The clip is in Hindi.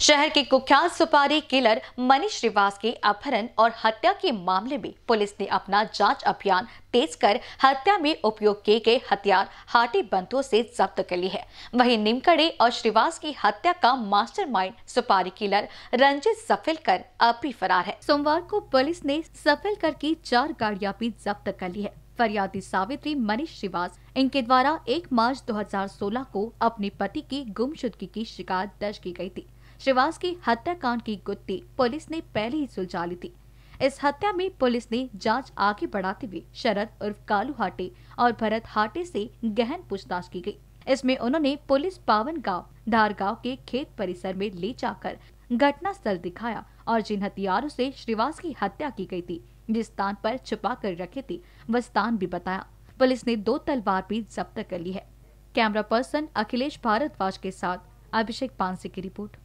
शहर के कुख्यात सुपारी किलर मनीष श्रीवास के अपहरण और हत्या के मामले में पुलिस ने अपना जांच अभियान तेज कर हत्या में उपयोग किए गए हथियार हाटी बंधुओं से जब्त कर ली है वहीं निमकड़े और श्रीवास की हत्या का मास्टरमाइंड सुपारी किलर रंजित सफेलकर अब भी फरार है सोमवार को पुलिस ने सफेलकर की चार गाड़िया भी जब्त कर ली है फरियादी सावित्री मनीष श्रीवास इनके द्वारा 1 मार्च 2016 को अपने पति की गुमशुदगी की शिकायत दर्ज की गई थी श्रीवास की हत्याकांड की गुत्थी पुलिस ने पहले ही सुलझा ली थी इस हत्या में पुलिस ने जांच आगे बढ़ाते हुए शरद उर्फ कालू हाटे और भरत हाटे से गहन पूछताछ की गई इसमें उन्होंने पुलिस पावन गांव धारगांव के खेत परिसर में ले जाकर घटना स्थल दिखाया और जिन हथियारों से श्रीवास की हत्या की गई थी जिस स्थान पर छुपा कर रखे थे वह स्थान भी बताया पुलिस ने दो तलवार भी जब्त कर ली है कैमरा पर्सन अखिलेश भारद्वाज के साथ अभिषेक पांसे की रिपोर्ट